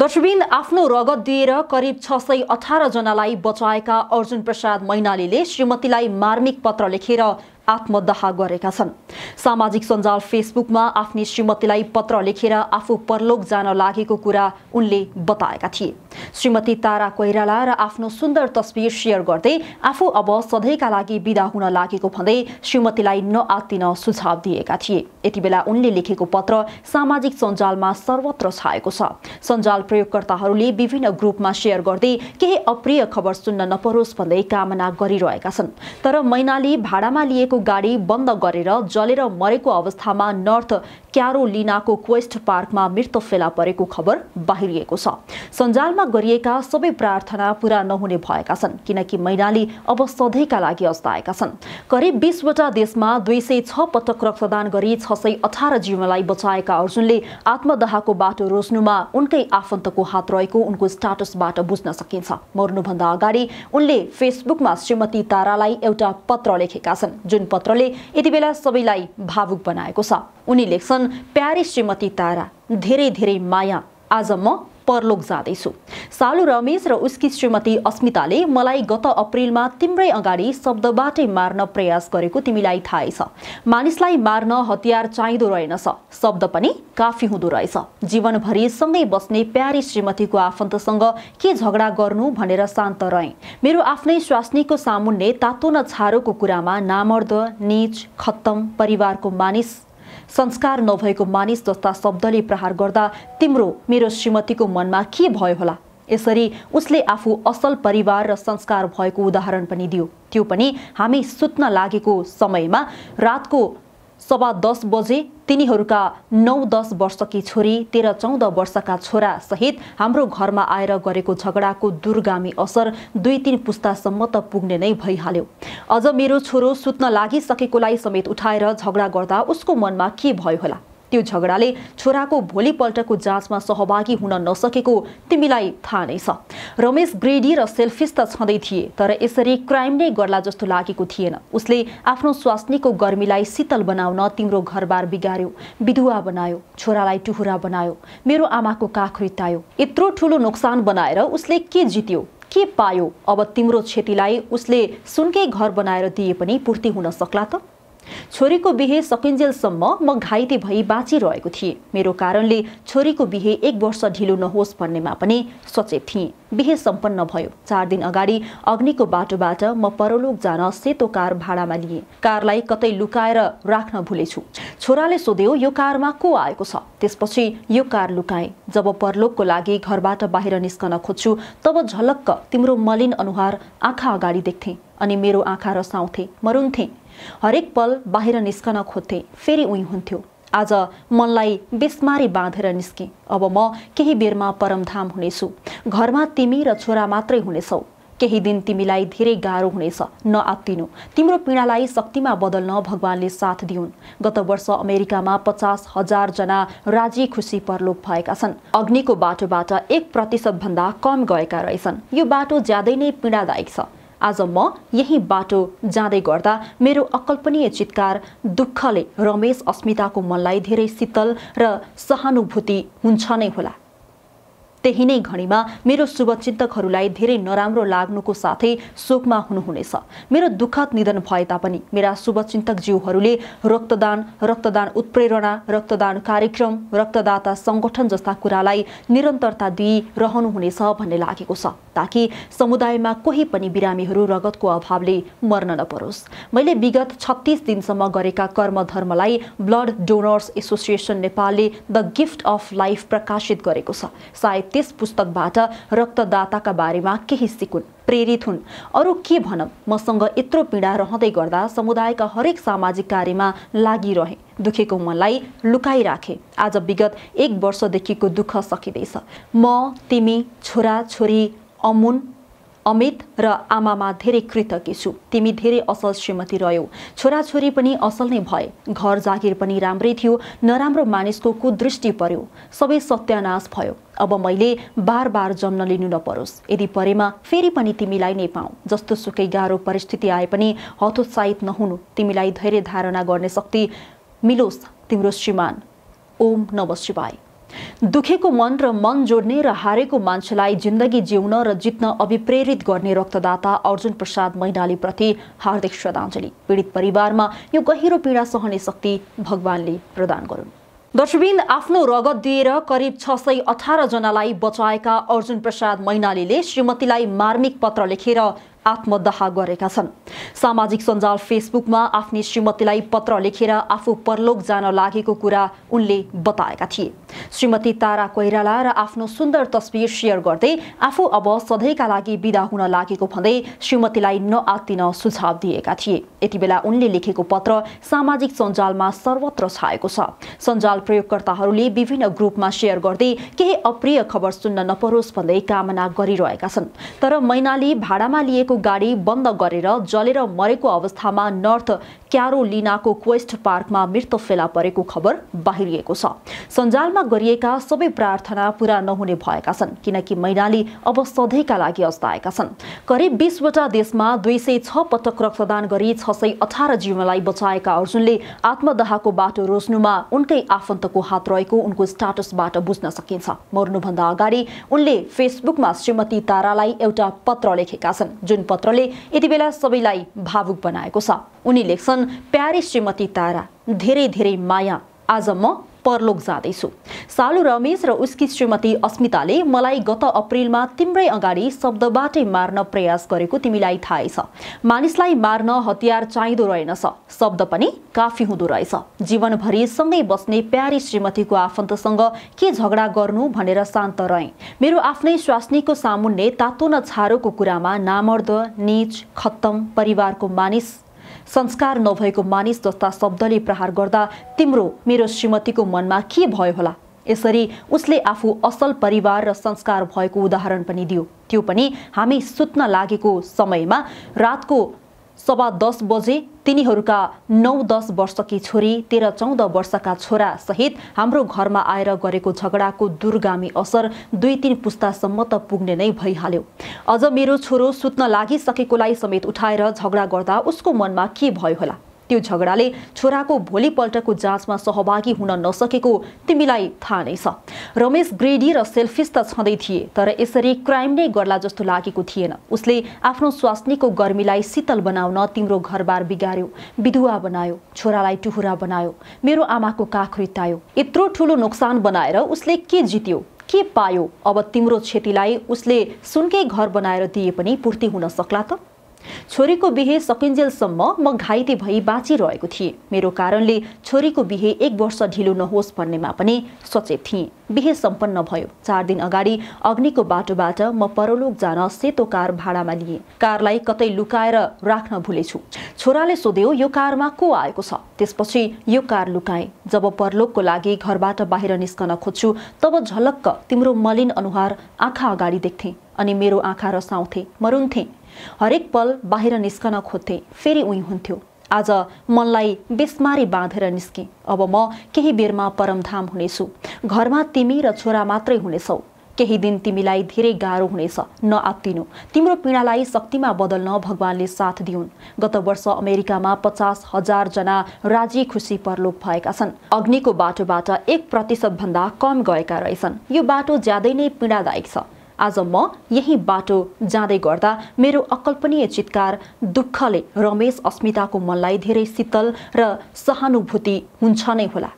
दर्शबिन आफ्नो रगत दिएर करिब छ सय अठार जनालाई बचाएका अर्जुन प्रसाद मैनालीले श्रीमतीलाई मार्मिक पत्र लेखेर आत्मदाह गरेका छन् सामाजिक सञ्जाल फेसबुकमा आफ्नी श्रीमतीलाई पत्र लेखेर आफू परलोक जान लागेको कुरा उनले बताएका थिए श्रीमती तारा कोइराला र आफ्नो सुन्दर तस्विर सेयर गर्दै आफू अब सधैँका लागि विदा हुन लागेको भन्दै श्रीमतीलाई नआत्तिन सुझाव दिएका थिए यति बेला उनले लेखेको पत्र सामाजिक सञ्जालमा सर्वत्र छाएको छ सञ्जाल प्रयोगकर्ताहरूले विभिन्न ग्रुपमा सेयर गर्दै केही अप्रिय खबर सुन्न नपरोस् भन्दै कामना गरिरहेका छन् तर मैनाली भाडामा लिएको चालकको गाडी बन्द गरेर जलेर मरेको अवस्थामा नर्थ क्यारोलिनाको क्वेस्ट पार्कमा मृत फेला परेको खबर बाहिरिएको छ सञ्जालमा गरिएका सबै प्रार्थना पूरा नहुने भएका छन् किनकि मैनाली अब सधैँका लागि अस्ताएका छन् करिब बिसवटा देशमा दुई सय छ पटक रक्तदान गरी छ सय अठार जीवनलाई बचाएका अर्जुनले आत्मदाहको बाटो रोज्नुमा उनकै आफन्तको हात रहेको उनको स्टाटसबाट बुझ्न सकिन्छ मर्नुभन्दा अगाडि उनले फेसबुकमा श्रीमती तारालाई एउटा पत्र लेखेका छन् जुन पत्रले यति बेला सबैलाई भावुक बनाएको छ उनी लेख्छन् प्यारी श्रीमती तारा धेरै धेरै माया आज म परलोक जाँदैछु सालु रमेश र उसकी श्रीमती अस्मिताले मलाई गत अप्रेलमा तिम्रै अगाडि शब्दबाटै मार्न प्रयास गरेको तिमीलाई थाहै छ मानिसलाई मार्न हतियार चाहिँदो रहेनछ शब्द पनि काफी हुँदो रहेछ जीवनभरि सँगै बस्ने प्यारी श्रीमतीको आफन्तसँग के झगडा गर्नु भनेर शान्त रहे मेरो आफ्नै स्वास्नीको सामुन्ने तातो न छारोको कुरामा नामर्द निच खत्तम परिवारको मानिस संस्कार नभएको मानिस जस्ता शब्दले प्रहार गर्दा तिम्रो मेरो श्रीमतीको मनमा के भयो होला यसरी उसले आफू असल परिवार र संस्कार भएको उदाहरण पनि दियो त्यो पनि हामी सुत्न लागेको समयमा रातको सभा दस बजे तिनीहरूका नौ दस वर्षकी छोरी तेह्र चौध वर्षका छोरा सहित हाम्रो घरमा आएर गरेको झगडाको दुर्गामी असर दुई तिन पुस्तासम्म त पुग्ने नै भइहाल्यो अझ मेरो छोरो सुत्न लागिसकेकोलाई समेत उठाएर झगडा गर्दा उसको मनमा के भयो होला त्यो झगडाले छोराको भोलिपल्टको जाँचमा सहभागी हुन नसकेको तिमीलाई थाहा नै छ रमेश ग्रेडी र सेल्फिस त छँदै थिए तर यसरी क्राइम नै गर्ला जस्तो लागेको थिएन उसले आफ्नो स्वास्नीको गर्मीलाई शीतल बनाउन तिम्रो घरबार बिगार्यो विधुवा बनायो छोरालाई टुहुरा बनायो मेरो आमाको काख रितायो यत्रो ठुलो नोक्सान बनाएर उसले के जित्यो के पायो अब तिम्रो क्षतिलाई उसले सुनकै घर बनाएर दिए पनि पूर्ति हुन सक्ला त छोरीको बिहे सकिन्जेलसम्म म घाइते भई बाँचिरहेको थिएँ मेरो कारणले छोरीको बिहे एक वर्ष ढिलो नहोस् भन्नेमा पनि सचेत थिएँ बिहे सम्पन्न भयो चार दिन अगाडि अग्निको बाटोबाट म परलोक जान सेतो कार भाडामा लिएँ कारलाई कतै लुकाएर राख्न भुलेछु छोराले सोध्यो यो कारमा को आएको छ त्यसपछि यो कार लुकाएँ जब परलोकको लागि घरबाट बाहिर निस्कन खोज्छु तब झलक्क तिम्रो मलिन अनुहार आँखा अगाडि देख्थेँ अनि मेरो आँखा रसाउँथे मरुन्थे हरेक पल बाहिर निस्कन खोज्थेँ फेरि उहीँ हुन्थ्यो आज मनलाई बेसमारी बाँधेर निस्केँ अब म केही बेरमा परमधाम हुनेछु घरमा तिमी र छोरा मात्रै हुनेछौ केही दिन तिमीलाई धेरै गाह्रो हुनेछ नआत्तिनु तिम्रो पीडालाई शक्तिमा बदल्न भगवान्ले साथ दिउन् गत वर्ष अमेरिकामा पचास हजारजना राजी खुसी परलोक भएका छन् अग्निको बाटोबाट एक प्रतिशतभन्दा कम गएका रहेछन् यो बाटो ज्यादै नै पीडादायक छ आज म यही बाटो जाँदै गर्दा मेरो अकल्पनीय चितकार दुःखले रमेश अस्मिताको मनलाई धेरै शीतल र सहानुभूति हुन्छ नै होला त्यही नै घडीमा मेरो शुभचिन्तकहरूलाई धेरै नराम्रो लाग्नुको साथै शोकमा हुनुहुनेछ मेरो दुःखद निधन भए तापनि मेरा शुभचिन्तक जीवहरूले रक्तदान रक्तदान उत्प्रेरणा रक्तदान कार्यक्रम रक्तदाता सङ्गठन जस्ता कुरालाई निरन्तरता दिइरहनुहुनेछ भन्ने लागेको छ ताकि समुदायमा कोही पनि बिरामीहरू रगतको अभावले मर्न नपरोस् मैले विगत छत्तिस दिनसम्म गरेका कर्मधर्मलाई ब्लड डोनर्स एसोसिएसन नेपालले द गिफ्ट अफ लाइफ प्रकाशित गरेको छ सायद त्यस पुस्तकबाट रक्तदाताका बारेमा केही सिकुन् प्रेरित हुन् अरू के भनौँ मसँग यत्रो पीडा रहँदै गर्दा समुदायका हरेक सामाजिक कार्यमा लागिरहे दुखेको मनलाई लुकाइराखे आज विगत एक वर्षदेखिको दुःख सकिँदैछ म तिमी छोरा छोरी अमुन अमित र आमामा धेरै कृतज्ञ छु तिमी धेरै असल श्रीमती रह्यौ छोराछोरी पनि असल नै भए घर जागिर पनि राम्रै थियो नराम्रो मानिसको कुदृष्टि पर्यो सबै सत्यानाश भयो अब मैले बार बार जन्म लिनु नपरोस् यदि परेमा फेरि पनि तिमीलाई नै पाऊ जस्तो सुकै गाह्रो परिस्थिति आए पनि हतोत्साहित नहुनु तिमीलाई धेरै धारणा गर्ने शक्ति मिलोस् तिम्रो श्रीमान ओम नम शिवाय दुखेको मन र मन जोड्ने र हारेको मान्छेलाई जिन्दगी जिउन र जित्न अभिप्रेरित गर्ने रक्तदाता अर्जुन प्रसाद मैनालीप्रति हार्दिक श्रद्धाञ्जली पीडित परिवारमा यो गहिरो पीडा सहने शक्ति भगवानले प्रदान गरून् दर्शबिन आफ्नो रगत दिएर करिब छ सय अठारजनालाई बचाएका अर्जुन प्रसाद मैनालीले श्रीमतीलाई मार्मिक पत्र लेखेर आत्मदाह गरेका छन् सामाजिक सञ्जाल फेसबुकमा आफ्नी श्रीमतीलाई पत्र लेखेर आफू परलोक जान लागेको कुरा उनले बताएका थिए श्रीमती तारा कोइराला र आफ्नो सुन्दर तस्विर सेयर गर्दै आफू अब सधैँका लागि विदा हुन लागेको भन्दै श्रीमतीलाई नआत्तिन सुझाव दिएका थिए यति बेला उनले लेखेको पत्र सामाजिक सञ्जालमा सर्वत्र छाएको छ सञ्जाल प्रयोगकर्ताहरूले विभिन्न ग्रुपमा सेयर गर्दै केही अप्रिय खबर सुन्न नपरोस् भन्दै कामना गरिरहेका छन् तर मैनाली भाडामा लिएको गाडी बन्द गरेर जलेर मरेको अवस्थामा नर्थ क्यारो क्यारोलिनाको क्वेस्ट पार्कमा मृत्यु फेला परेको खबर बाहिरिएको छ सञ्जालमा गरिएका सबै प्रार्थना पूरा नहुने भएका छन् किनकि मैनाली अब सधैँका लागि अस्ताएका छन् करिब बिसवटा देशमा दुई सय छ पटक रक्तदान गरी छ सय अठार जीवनलाई बचाएका अर्जुनले आत्मदाहको बाटो रोज्नुमा उनकै आफन्तको हात रहेको उनको स्टाटसबाट बुझ्न सकिन्छ मर्नुभन्दा अगाडि उनले फेसबुकमा श्रीमती तारालाई एउटा पत्र लेखेका छन् जुन पत्रले यति बेला सबैलाई भावुक बनाएको छ उनी लेख्छन् प्यारे प्यारी श्रीमती तारा धेरै धेरै माया आज म परलोक जाँदैछु सालु रमेश र उसकी श्रीमती अस्मिताले मलाई गत अप्रेलमा तिम्रै अगाडि शब्दबाटै मार्न प्रयास गरेको तिमीलाई थाहै छ मानिसलाई मार्न हतियार चाहिँदो रहेनछ शब्द पनि काफी हुँदो रहेछ जीवनभरि सँगै बस्ने प्यारी श्रीमतीको आफन्तसँग के झगडा गर्नु भनेर शान्त रहे मेरो आफ्नै स्वास्नीको सामुन्ने तातो न छारोको कुरामा नामर्द निच खत्तम परिवारको मानिस संस्कार नभएको मानिस जस्ता शब्दले प्रहार गर्दा तिम्रो मेरो श्रीमतीको मनमा के भयो होला यसरी उसले आफू असल परिवार र संस्कार भएको उदाहरण पनि दियो त्यो पनि हामी सुत्न लागेको समयमा रातको सभा दस बजे तिनीहरूका नौ दस वर्षकी छोरी तेह्र चौध वर्षका छोरा सहित हाम्रो घरमा आएर गरेको झगडाको दुर्गामी असर दुई तिन पुस्तासम्म त पुग्ने नै भइहाल्यो अझ मेरो छोरो सुत्न लागिसकेकोलाई समेत उठाएर झगडा गर्दा उसको मनमा के भयो होला त्यो झगडाले छोराको भोलिपल्टको जाँचमा सहभागी हुन नसकेको तिमीलाई थाहा नै छ रमेश ग्रेडी र सेल्फिस त छँदै थिए तर यसरी क्राइम नै गर्ला जस्तो लागेको थिएन उसले आफ्नो स्वास्नीको गर्मीलाई शीतल बनाउन तिम्रो घरबार बिगार्यो विधुवा बनायो छोरालाई टुहुरा बनायो मेरो आमाको काख रितायो यत्रो ठुलो नोक्सान बनाएर उसले के जित्यो के पायो अब तिम्रो क्षतिलाई उसले सुनकै घर बनाएर दिए पनि पूर्ति हुन सक्ला त छोरीको बिहे सकिन्जेलसम्म म घाइते भई बाँचिरहेको थिएँ मेरो कारणले छोरीको बिहे एक वर्ष ढिलो नहोस् भन्नेमा पनि सचेत थिएँ बिहे सम्पन्न भयो चार दिन अगाडि अग्निको बाटोबाट म परलोक जान सेतो कार भाडामा लिएँ कारलाई कतै लुकाएर राख्न भुलेछु छोराले सोध्यो यो कारमा को आएको छ त्यसपछि यो कार लुकाएँ जब परलोकको लागि घरबाट बाहिर निस्कन खोज्छु तब झलक्क तिम्रो मलिन अनुहार आँखा अगाडि देख्थेँ अनि मेरो आँखा रसाउँथे मरुन्थेँ हरेक पल बाहिर निस्कन खोज्थेँ फेरि उही हुन्थ्यो आज मनलाई बेसमारी बाँधेर निस्केँ अब म केही बेरमा परमधाम हुनेछु घरमा तिमी र छोरा मात्रै हुनेछौ केही दिन तिमीलाई धेरै गाह्रो हुनेछ नआत्तिनु तिम्रो पीडालाई शक्तिमा बदल्न भगवान्ले साथ दिउन् गत वर्ष अमेरिकामा पचास हजारजना राजी खुसी परलोक भएका छन् अग्निको बाटोबाट एक प्रतिशतभन्दा कम गएका रहेछन् यो बाटो ज्यादै नै पीडादायक छ आज म यही बाटो जाँदै गर्दा मेरो अकल्पनीय चितकार दुःखले रमेश अस्मिताको मनलाई धेरै शीतल र सहानुभूति हुन्छ नै होला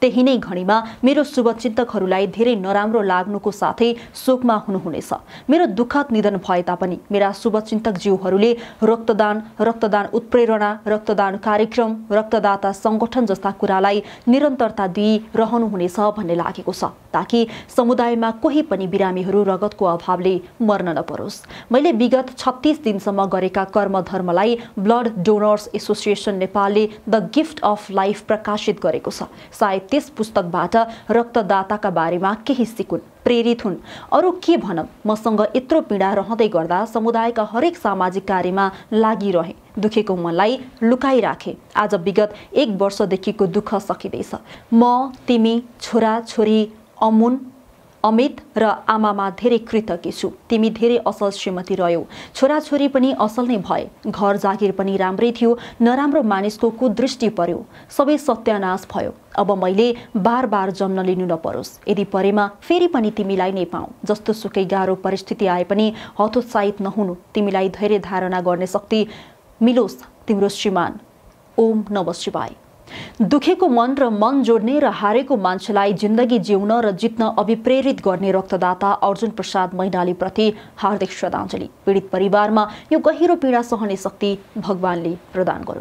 त्यही नै घडीमा मेरो शुभचिन्तकहरूलाई धेरै नराम्रो लाग्नुको साथै शोकमा हुनुहुनेछ मेरो दुःखद निधन भए तापनि मेरा शुभचिन्तक जीवहरूले रक्तदान रक्तदान उत्प्रेरणा रक्तदान कार्यक्रम रक्तदाता सङ्गठन जस्ता कुरालाई निरन्तरता दिइरहनुहुनेछ भन्ने लागेको छ ताकि समुदायमा कोही पनि बिरामीहरू रगतको अभावले मर्न नपरोस् मैले विगत छत्तिस दिनसम्म गरेका कर्मधर्मलाई ब्लड डोनर्स एसोसिएसन नेपालले द गिफ्ट अफ लाइफ प्रकाशित गरेको छ सायद त्यस पुस्तकबाट रक्तदाताका बारेमा केही सिकुन् प्रेरित हुन् अरू के भनौँ मसँग यत्रो पीडा रहँदै गर्दा समुदायका हरेक सामाजिक कार्यमा लागिरहे दुखेको मनलाई लुकाइराखे आज विगत एक वर्षदेखिको दुःख सकिँदैछ म तिमी छोरा छोरी अमुन अमित र आमामा धेरै कृतज्ञ छु तिमी धेरै असल श्रीमती रह्यौ छोराछोरी पनि असल नै भए घर जागिर पनि राम्रै थियो नराम्रो मानिसको कुदृष्टि पर्यो सबै सत्यानाश भयो अब मैले बार बार जन्म लिनु नपरोस् यदि परेमा फेरि पनि तिमीलाई नै पाऊ जस्तो सुकै गाह्रो परिस्थिति आए पनि हतोत्साहित नहुनु तिमीलाई धैर्य धारणा गर्ने शक्ति मिलोस् तिम्रो श्रीमान ओम नव शिवाय दुखेको मन र मन जोड्ने र हारेको मान्छेलाई जिन्दगी जिउन र जित्न अभिप्रेरित गर्ने रक्तदाता अर्जुन प्रसाद मैनालीप्रति हार्दिक श्रद्धाञ्जली पीडित परिवारमा यो गहिरो पीडा सहने शक्ति भगवानले प्रदान गर्नु